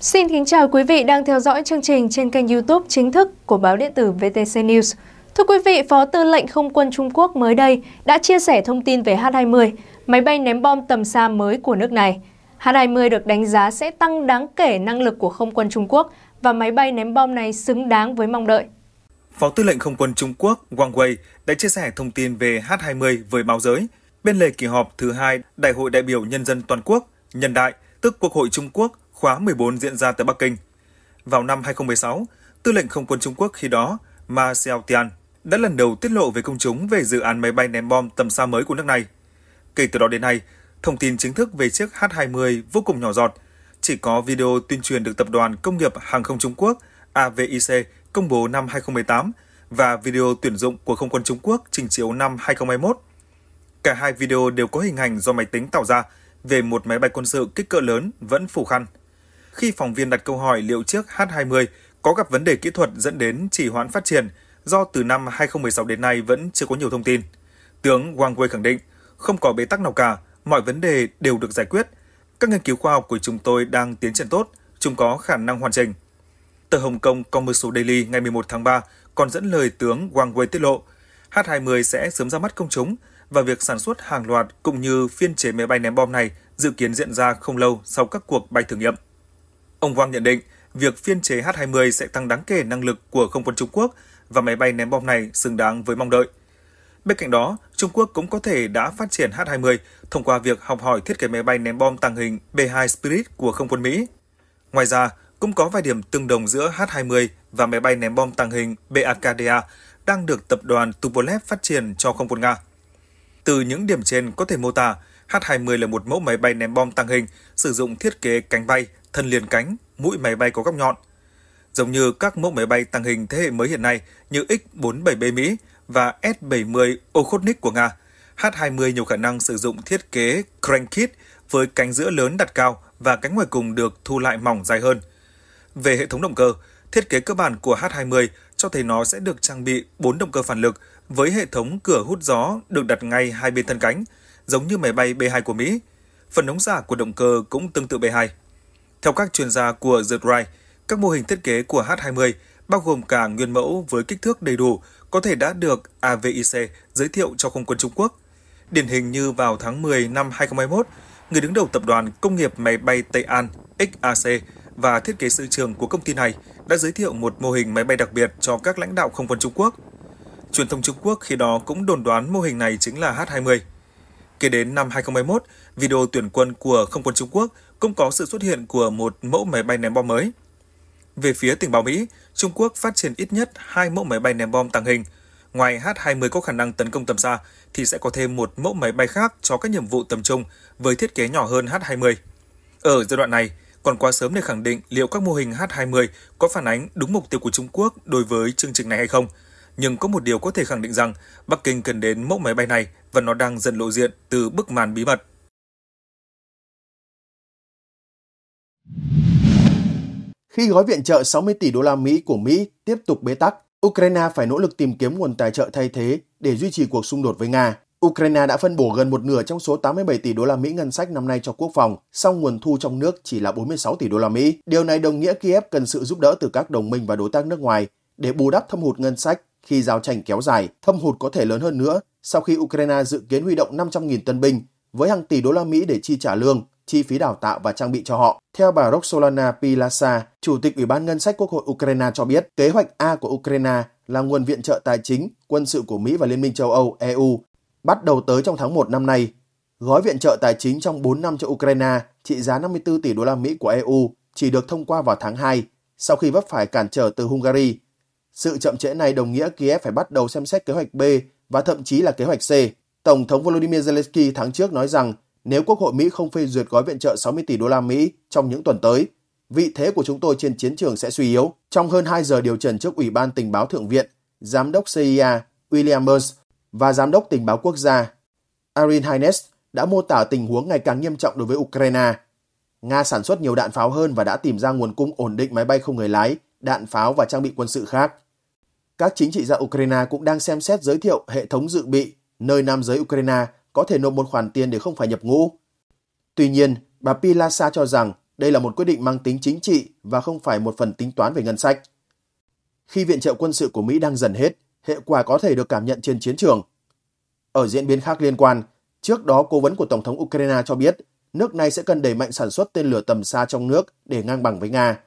Xin kính chào quý vị đang theo dõi chương trình trên kênh YouTube chính thức của báo điện tử VTC News. Thưa quý vị, Phó Tư lệnh Không quân Trung Quốc mới đây đã chia sẻ thông tin về H-20, máy bay ném bom tầm xa mới của nước này. H-20 được đánh giá sẽ tăng đáng kể năng lực của không quân Trung Quốc và máy bay ném bom này xứng đáng với mong đợi. Phó Tư lệnh Không quân Trung Quốc Wang Wei đã chia sẻ thông tin về H-20 với báo giới bên lề kỳ họp thứ hai Đại hội đại biểu Nhân dân toàn quốc, nhân đại, tức Quốc hội Trung Quốc khóa 14 diễn ra tại Bắc Kinh. Vào năm 2016, Tư lệnh Không quân Trung Quốc khi đó, Ma Xiaotian, đã lần đầu tiết lộ với công chúng về dự án máy bay ném bom tầm xa mới của nước này. Kể từ đó đến nay, thông tin chính thức về chiếc H-20 vô cùng nhỏ giọt, chỉ có video tuyên truyền được Tập đoàn Công nghiệp Hàng không Trung Quốc AVIC công bố năm 2018 và video tuyển dụng của Không quân Trung Quốc trình chiếu năm 2021. Cả hai video đều có hình ảnh do máy tính tạo ra về một máy bay quân sự kích cỡ lớn vẫn phủ khăn khi phóng viên đặt câu hỏi liệu chiếc H20 có gặp vấn đề kỹ thuật dẫn đến trì hoãn phát triển do từ năm 2016 đến nay vẫn chưa có nhiều thông tin. Tướng Wang Wei khẳng định, không có bế tắc nào cả, mọi vấn đề đều được giải quyết. Các nghiên cứu khoa học của chúng tôi đang tiến triển tốt, chúng có khả năng hoàn chỉnh. Tờ Hồng Kông Commercial Daily ngày 11 tháng 3 còn dẫn lời tướng Wang Wei tiết lộ, H20 sẽ sớm ra mắt công chúng và việc sản xuất hàng loạt cũng như phiên chế máy bay ném bom này dự kiến diễn ra không lâu sau các cuộc bay thử nghiệm. Ông Wang nhận định, việc phiên chế H-20 sẽ tăng đáng kể năng lực của không quân Trung Quốc và máy bay ném bom này xứng đáng với mong đợi. Bên cạnh đó, Trung Quốc cũng có thể đã phát triển H-20 thông qua việc học hỏi thiết kế máy bay ném bom tàng hình B-2 Spirit của không quân Mỹ. Ngoài ra, cũng có vài điểm tương đồng giữa H-20 và máy bay ném bom tàng hình BAKDA đang được tập đoàn Tupolev phát triển cho không quân Nga. Từ những điểm trên có thể mô tả, H-20 là một mẫu máy bay ném bom tăng hình, sử dụng thiết kế cánh bay, thân liền cánh, mũi máy bay có góc nhọn. Giống như các mẫu máy bay tăng hình thế hệ mới hiện nay như X-47B Mỹ và S-70 Okhotnik của Nga, H-20 nhiều khả năng sử dụng thiết kế crankit với cánh giữa lớn đặt cao và cánh ngoài cùng được thu lại mỏng dài hơn. Về hệ thống động cơ, thiết kế cơ bản của H-20 cho thấy nó sẽ được trang bị 4 động cơ phản lực với hệ thống cửa hút gió được đặt ngay hai bên thân cánh – giống như máy bay B-2 của Mỹ. Phần ống giả của động cơ cũng tương tự B-2. Theo các chuyên gia của The Drive, các mô hình thiết kế của H-20 bao gồm cả nguyên mẫu với kích thước đầy đủ có thể đã được AVIC giới thiệu cho không quân Trung Quốc. Điển hình như vào tháng 10 năm 2021, người đứng đầu tập đoàn công nghiệp máy bay Tây An XAC và thiết kế sự trường của công ty này đã giới thiệu một mô hình máy bay đặc biệt cho các lãnh đạo không quân Trung Quốc. Truyền thông Trung Quốc khi đó cũng đồn đoán mô hình này chính là H-20. Kể đến năm 2021, video tuyển quân của không quân Trung Quốc cũng có sự xuất hiện của một mẫu máy bay ném bom mới. Về phía tình báo Mỹ, Trung Quốc phát triển ít nhất hai mẫu máy bay ném bom tàng hình. Ngoài H-20 có khả năng tấn công tầm xa, thì sẽ có thêm một mẫu máy bay khác cho các nhiệm vụ tầm trung với thiết kế nhỏ hơn H-20. Ở giai đoạn này, còn quá sớm để khẳng định liệu các mô hình H-20 có phản ánh đúng mục tiêu của Trung Quốc đối với chương trình này hay không – nhưng có một điều có thể khẳng định rằng Bắc Kinh cần đến mẫu máy bay này và nó đang dần lộ diện từ bức màn bí mật. Khi gói viện trợ 60 tỷ đô la Mỹ của Mỹ tiếp tục bế tắc, Ukraine phải nỗ lực tìm kiếm nguồn tài trợ thay thế để duy trì cuộc xung đột với Nga. Ukraine đã phân bổ gần một nửa trong số 87 tỷ đô la Mỹ ngân sách năm nay cho quốc phòng, song nguồn thu trong nước chỉ là 46 tỷ đô la Mỹ. Điều này đồng nghĩa Kiev cần sự giúp đỡ từ các đồng minh và đối tác nước ngoài để bù đắp thâm hụt ngân sách khi giao tranh kéo dài, thâm hụt có thể lớn hơn nữa sau khi Ukraine dự kiến huy động 500.000 tân binh với hàng tỷ đô la Mỹ để chi trả lương, chi phí đào tạo và trang bị cho họ. Theo bà Roxolana Pilasa, Chủ tịch Ủy ban Ngân sách Quốc hội Ukraine cho biết, kế hoạch A của Ukraine là nguồn viện trợ tài chính, quân sự của Mỹ và Liên minh châu Âu, EU, bắt đầu tới trong tháng 1 năm nay. Gói viện trợ tài chính trong 4 năm cho Ukraine trị giá 54 tỷ đô la Mỹ của EU chỉ được thông qua vào tháng 2, sau khi vấp phải cản trở từ Hungary sự chậm trễ này đồng nghĩa Kiev phải bắt đầu xem xét kế hoạch B và thậm chí là kế hoạch C. Tổng thống Volodymyr Zelensky tháng trước nói rằng nếu Quốc hội Mỹ không phê duyệt gói viện trợ 60 tỷ đô la Mỹ trong những tuần tới, vị thế của chúng tôi trên chiến trường sẽ suy yếu. Trong hơn 2 giờ điều trần trước Ủy ban Tình báo Thượng viện, Giám đốc CIA William Burns và Giám đốc Tình báo Quốc gia Arin Hines đã mô tả tình huống ngày càng nghiêm trọng đối với Ukraine. Nga sản xuất nhiều đạn pháo hơn và đã tìm ra nguồn cung ổn định máy bay không người lái, đạn pháo và trang bị quân sự khác. Các chính trị gia Ukraine cũng đang xem xét giới thiệu hệ thống dự bị nơi nam giới Ukraine có thể nộp một khoản tiền để không phải nhập ngũ. Tuy nhiên, bà Pilasa cho rằng đây là một quyết định mang tính chính trị và không phải một phần tính toán về ngân sách. Khi viện trợ quân sự của Mỹ đang dần hết, hệ quả có thể được cảm nhận trên chiến trường. Ở diễn biến khác liên quan, trước đó cố vấn của Tổng thống Ukraine cho biết nước này sẽ cần đẩy mạnh sản xuất tên lửa tầm xa trong nước để ngang bằng với Nga.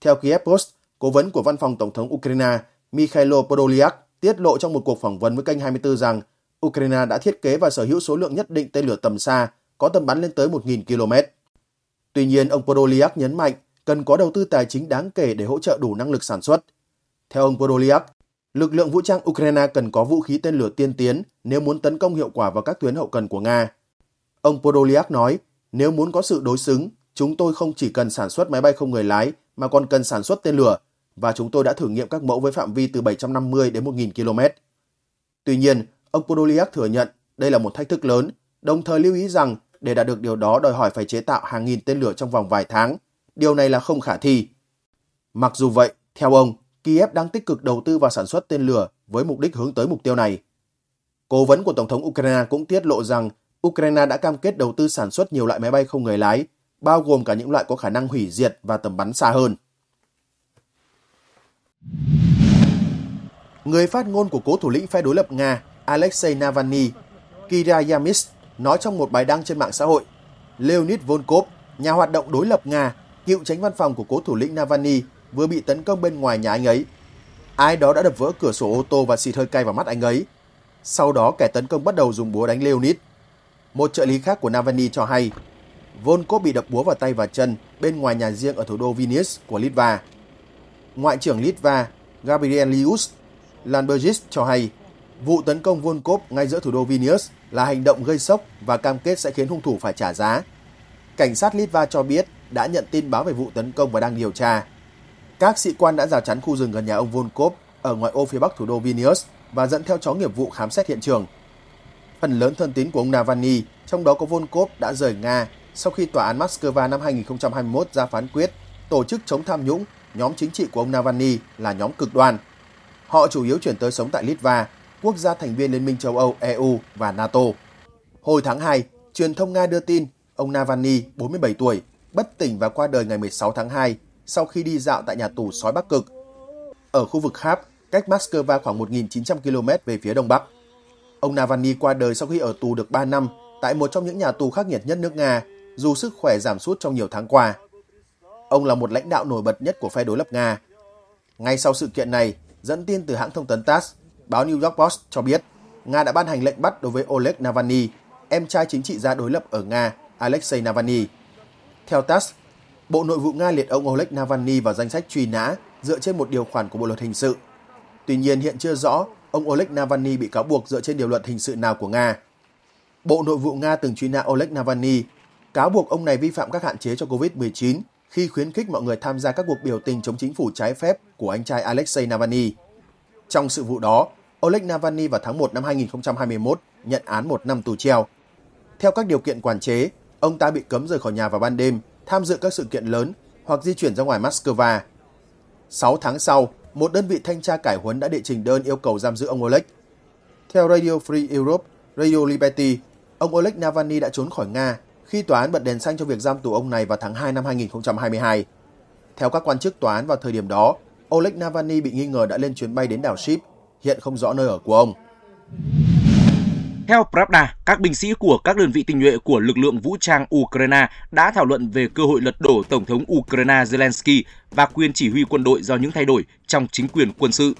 Theo Kiev Post, cố vấn của văn phòng Tổng thống Ukraine Mikhailo Podolyak tiết lộ trong một cuộc phỏng vấn với kênh 24 rằng Ukraine đã thiết kế và sở hữu số lượng nhất định tên lửa tầm xa có tầm bắn lên tới 1.000 km. Tuy nhiên, ông Podolyak nhấn mạnh cần có đầu tư tài chính đáng kể để hỗ trợ đủ năng lực sản xuất. Theo ông Podolyak, lực lượng vũ trang Ukraine cần có vũ khí tên lửa tiên tiến nếu muốn tấn công hiệu quả vào các tuyến hậu cần của Nga. Ông Podolyak nói, nếu muốn có sự đối xứng, chúng tôi không chỉ cần sản xuất máy bay không người lái mà còn cần sản xuất tên lửa và chúng tôi đã thử nghiệm các mẫu với phạm vi từ 750 đến 1.000 km. Tuy nhiên, ông Podolyak thừa nhận đây là một thách thức lớn, đồng thời lưu ý rằng để đạt được điều đó đòi hỏi phải chế tạo hàng nghìn tên lửa trong vòng vài tháng. Điều này là không khả thi. Mặc dù vậy, theo ông, Kiev đang tích cực đầu tư vào sản xuất tên lửa với mục đích hướng tới mục tiêu này. Cố vấn của Tổng thống Ukraine cũng tiết lộ rằng Ukraine đã cam kết đầu tư sản xuất nhiều loại máy bay không người lái, bao gồm cả những loại có khả năng hủy diệt và tầm bắn xa hơn. Người phát ngôn của cố thủ lĩnh phe đối lập Nga Alexei Navalny, Kira Yamis, nói trong một bài đăng trên mạng xã hội, Leonid Volkov, nhà hoạt động đối lập Nga, cựu tránh văn phòng của cố thủ lĩnh Navalny, vừa bị tấn công bên ngoài nhà anh ấy. Ai đó đã đập vỡ cửa sổ ô tô và xịt hơi cay vào mắt anh ấy. Sau đó kẻ tấn công bắt đầu dùng búa đánh Leonid. Một trợ lý khác của Navalny cho hay, Volkov bị đập búa vào tay và chân bên ngoài nhà riêng ở thủ đô Vilnius của Litva. Ngoại trưởng Litva Gabriel Lius Lambergis cho hay vụ tấn công Volkov ngay giữa thủ đô Vilnius là hành động gây sốc và cam kết sẽ khiến hung thủ phải trả giá. Cảnh sát Litva cho biết đã nhận tin báo về vụ tấn công và đang điều tra. Các sĩ quan đã rào chắn khu rừng gần nhà ông Volkov ở ngoại ô phía bắc thủ đô Vilnius và dẫn theo chó nghiệp vụ khám xét hiện trường. Phần lớn thân tín của ông Navalny, trong đó có Volkov đã rời Nga sau khi tòa án Moscow năm 2021 ra phán quyết tổ chức chống tham nhũng nhóm chính trị của ông Navalny là nhóm cực đoan. Họ chủ yếu chuyển tới sống tại Litva, quốc gia thành viên Liên minh châu Âu, EU và NATO. Hồi tháng 2, truyền thông Nga đưa tin ông Navalny, 47 tuổi, bất tỉnh và qua đời ngày 16 tháng 2 sau khi đi dạo tại nhà tù sói Bắc Cực. Ở khu vực Kháp, cách Moscow khoảng 1.900 km về phía đông bắc. Ông Navalny qua đời sau khi ở tù được 3 năm tại một trong những nhà tù khắc nghiệt nhất nước Nga, dù sức khỏe giảm sút trong nhiều tháng qua. Ông là một lãnh đạo nổi bật nhất của phe đối lập Nga. Ngay sau sự kiện này, dẫn tin từ hãng thông tấn TASS, báo New York Post cho biết Nga đã ban hành lệnh bắt đối với Oleg Navalny, em trai chính trị gia đối lập ở Nga, Alexei Navalny. Theo TASS, Bộ Nội vụ Nga liệt ông Oleg Navalny vào danh sách truy nã dựa trên một điều khoản của Bộ luật hình sự. Tuy nhiên hiện chưa rõ ông Oleg Navalny bị cáo buộc dựa trên điều luật hình sự nào của Nga. Bộ Nội vụ Nga từng truy nã Oleg Navalny, cáo buộc ông này vi phạm các hạn chế cho COVID-19 khi khuyến khích mọi người tham gia các cuộc biểu tình chống chính phủ trái phép của anh trai Alexei Navalny. Trong sự vụ đó, Oleg Navalny vào tháng 1 năm 2021 nhận án một năm tù treo. Theo các điều kiện quản chế, ông ta bị cấm rời khỏi nhà vào ban đêm, tham dự các sự kiện lớn hoặc di chuyển ra ngoài Moscow. 6 tháng sau, một đơn vị thanh tra cải huấn đã đệ trình đơn yêu cầu giam giữ ông Oleg. Theo Radio Free Europe, Radio Liberty, ông Oleg Navalny đã trốn khỏi Nga khi tòa án bật đèn xanh cho việc giam tù ông này vào tháng 2 năm 2022. Theo các quan chức tòa án vào thời điểm đó, Oleg Navalny bị nghi ngờ đã lên chuyến bay đến đảo Ship, hiện không rõ nơi ở của ông. Theo Pravda, các binh sĩ của các đơn vị tình nhuệ của lực lượng vũ trang Ukraine đã thảo luận về cơ hội lật đổ Tổng thống Ukraine Zelensky và quyền chỉ huy quân đội do những thay đổi trong chính quyền quân sự.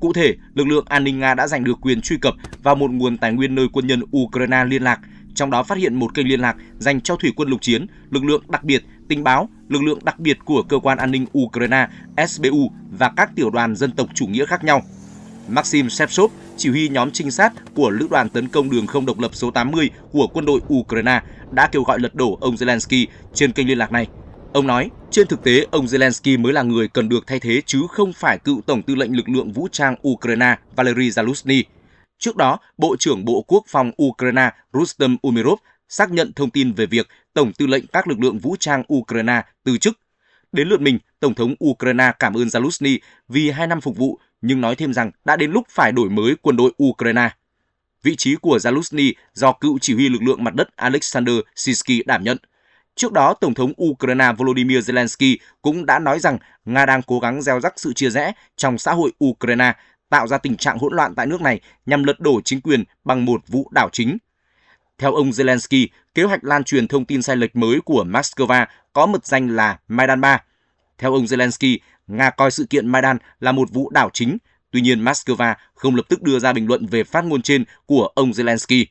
Cụ thể, lực lượng an ninh Nga đã giành được quyền truy cập vào một nguồn tài nguyên nơi quân nhân Ukraine liên lạc – trong đó phát hiện một kênh liên lạc dành cho thủy quân lục chiến, lực lượng đặc biệt, tình báo, lực lượng đặc biệt của cơ quan an ninh Ukraine SBU và các tiểu đoàn dân tộc chủ nghĩa khác nhau. Maxim Shevchov, chỉ huy nhóm trinh sát của lữ đoàn tấn công đường không độc lập số 80 của quân đội Ukraine, đã kêu gọi lật đổ ông Zelensky trên kênh liên lạc này. Ông nói, trên thực tế, ông Zelensky mới là người cần được thay thế chứ không phải cựu Tổng tư lệnh lực lượng vũ trang Ukraine Valery Zaluzny. Trước đó, Bộ trưởng Bộ Quốc phòng Ukraine Rustem Umerov xác nhận thông tin về việc Tổng tư lệnh các lực lượng vũ trang Ukraine từ chức. Đến lượt mình, Tổng thống Ukraine cảm ơn Zaluzny vì hai năm phục vụ, nhưng nói thêm rằng đã đến lúc phải đổi mới quân đội Ukraine. Vị trí của Zaluzny do cựu chỉ huy lực lượng mặt đất Alexander Sisky đảm nhận. Trước đó, Tổng thống Ukraine Volodymyr Zelensky cũng đã nói rằng Nga đang cố gắng gieo rắc sự chia rẽ trong xã hội Ukraine tạo ra tình trạng hỗn loạn tại nước này nhằm lật đổ chính quyền bằng một vụ đảo chính. Theo ông Zelensky, kế hoạch lan truyền thông tin sai lệch mới của Moscow có mật danh là Maidan 3. Theo ông Zelensky, Nga coi sự kiện Maidan là một vụ đảo chính, tuy nhiên Moscow không lập tức đưa ra bình luận về phát ngôn trên của ông Zelensky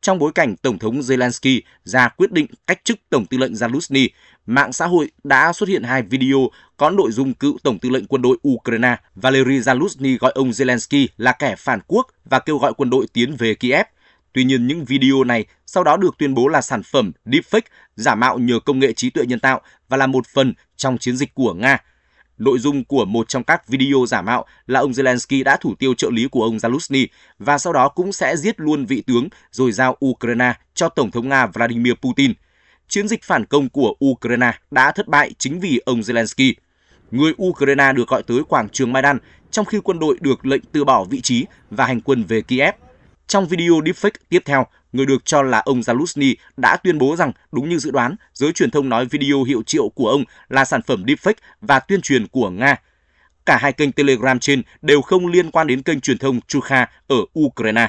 trong bối cảnh Tổng thống Zelensky ra quyết định cách chức Tổng tư lệnh Zaluzny, mạng xã hội đã xuất hiện hai video có nội dung cựu Tổng tư lệnh quân đội Ukraine Valery Zaluzny gọi ông Zelensky là kẻ phản quốc và kêu gọi quân đội tiến về Kiev. Tuy nhiên, những video này sau đó được tuyên bố là sản phẩm deepfake, giả mạo nhờ công nghệ trí tuệ nhân tạo và là một phần trong chiến dịch của Nga – nội dung của một trong các video giả mạo là ông Zelensky đã thủ tiêu trợ lý của ông Zaluzny và sau đó cũng sẽ giết luôn vị tướng rồi giao Ukraine cho Tổng thống Nga Vladimir Putin. Chiến dịch phản công của Ukraine đã thất bại chính vì ông Zelensky. Người Ukraine được gọi tới quảng trường Maidan trong khi quân đội được lệnh từ bỏ vị trí và hành quân về Kiev. Trong video deepfake tiếp theo, người được cho là ông Zaluzny đã tuyên bố rằng đúng như dự đoán, giới truyền thông nói video hiệu triệu của ông là sản phẩm deepfake và tuyên truyền của Nga. Cả hai kênh Telegram trên đều không liên quan đến kênh truyền thông Chukha ở Ukraine.